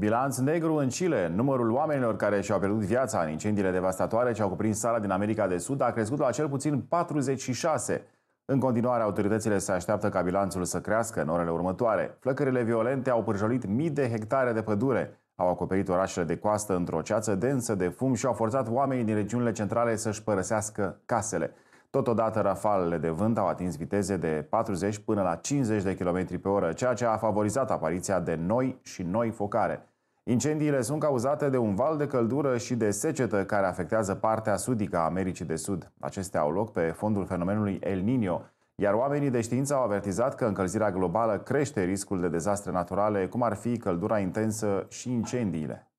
Bilanț negru în Chile. Numărul oamenilor care și-au pierdut viața în incendiile devastatoare ce au cuprins sala din America de Sud a crescut la cel puțin 46. În continuare, autoritățile se așteaptă ca bilanțul să crească în orele următoare. Flăcările violente au pârjolit mii de hectare de pădure, au acoperit orașele de coastă într-o ceață densă de fum și au forțat oamenii din regiunile centrale să-și părăsească casele. Totodată, rafalele de vânt au atins viteze de 40 până la 50 de km pe oră, ceea ce a favorizat apariția de noi și noi focare. Incendiile sunt cauzate de un val de căldură și de secetă care afectează partea sudică a Americii de Sud. Acestea au loc pe fondul fenomenului El Niño, iar oamenii de știință au avertizat că încălzirea globală crește riscul de dezastre naturale, cum ar fi căldura intensă și incendiile.